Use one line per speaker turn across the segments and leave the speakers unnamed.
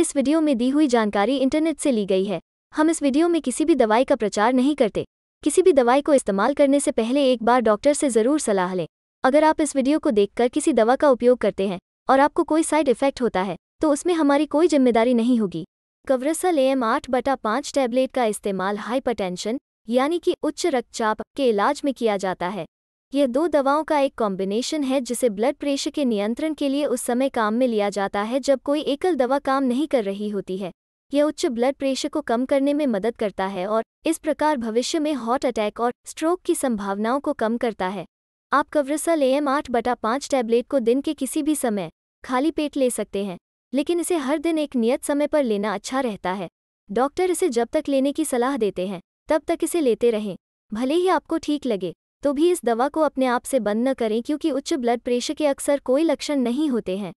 इस वीडियो में दी हुई जानकारी इंटरनेट से ली गई है हम इस वीडियो में किसी भी दवाई का प्रचार नहीं करते किसी भी दवाई को इस्तेमाल करने से पहले एक बार डॉक्टर से ज़रूर सलाह लें अगर आप इस वीडियो को देखकर किसी दवा का उपयोग करते हैं और आपको कोई साइड इफेक्ट होता है तो उसमें हमारी कोई जिम्मेदारी नहीं होगी कवरसल एम आठ बटा पाँच टैबलेट का इस्तेमाल हाइपरटेंशन यानी कि उच्च रक्तचाप के इलाज में किया जाता है यह दो दवाओं का एक कॉम्बिनेशन है जिसे ब्लड प्रेशर के नियंत्रण के लिए उस समय काम में लिया जाता है जब कोई एकल दवा काम नहीं कर रही होती है यह उच्च ब्लड प्रेशर को कम करने में मदद करता है और इस प्रकार भविष्य में हार्ट अटैक और स्ट्रोक की संभावनाओं को कम करता है आप कवरसल एम आठ बटा पाँच टैबलेट को दिन के किसी भी समय खाली पेट ले सकते हैं लेकिन इसे हर दिन एक नियत समय पर लेना अच्छा रहता है डॉक्टर इसे जब तक लेने की सलाह देते हैं तब तक इसे लेते रहें भले ही आपको ठीक लगे तो भी इस दवा को अपने आप से बंद न करें क्योंकि उच्च ब्लड प्रेशर के अक्सर कोई लक्षण नहीं होते हैं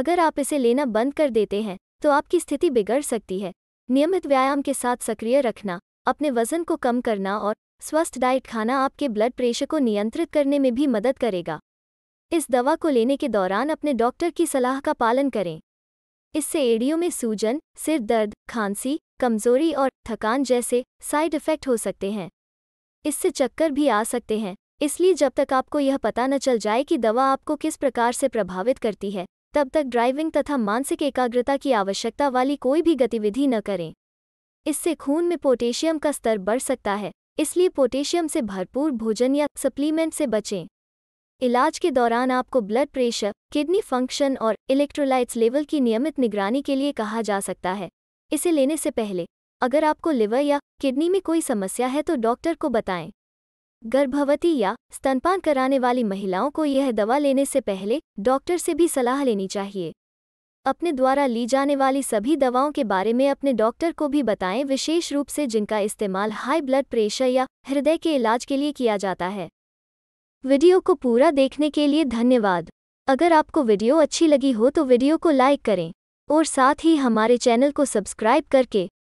अगर आप इसे लेना बंद कर देते हैं तो आपकी स्थिति बिगड़ सकती है नियमित व्यायाम के साथ सक्रिय रखना अपने वजन को कम करना और स्वस्थ डाइट खाना आपके ब्लड प्रेशर को नियंत्रित करने में भी मदद करेगा इस दवा को लेने के दौरान अपने डॉक्टर की सलाह का पालन करें इससे एड़ियों में सूजन सिर दर्द खांसी कमजोरी और थकान जैसे साइड इफेक्ट हो सकते हैं इससे चक्कर भी आ सकते हैं इसलिए जब तक आपको यह पता न चल जाए कि दवा आपको किस प्रकार से प्रभावित करती है तब तक ड्राइविंग तथा मानसिक एकाग्रता की आवश्यकता वाली कोई भी गतिविधि न करें इससे खून में पोटेशियम का स्तर बढ़ सकता है इसलिए पोटेशियम से भरपूर भोजन या सप्लीमेंट से बचें इलाज के दौरान आपको ब्लड प्रेशर किडनी फंक्शन और इलेक्ट्रोलाइट्स लेवल की नियमित निगरानी के लिए कहा जा सकता है इसे लेने से पहले अगर आपको लिवर या किडनी में कोई समस्या है तो डॉक्टर को बताएं गर्भवती या स्तनपान कराने वाली महिलाओं को यह दवा लेने से पहले डॉक्टर से भी सलाह लेनी चाहिए अपने द्वारा ली जाने वाली सभी दवाओं के बारे में अपने डॉक्टर को भी बताएं विशेष रूप से जिनका इस्तेमाल हाई ब्लड प्रेशर या हृदय के इलाज के लिए किया जाता है वीडियो को पूरा देखने के लिए धन्यवाद अगर आपको वीडियो अच्छी लगी हो तो वीडियो को लाइक करें और साथ ही हमारे चैनल को सब्सक्राइब करके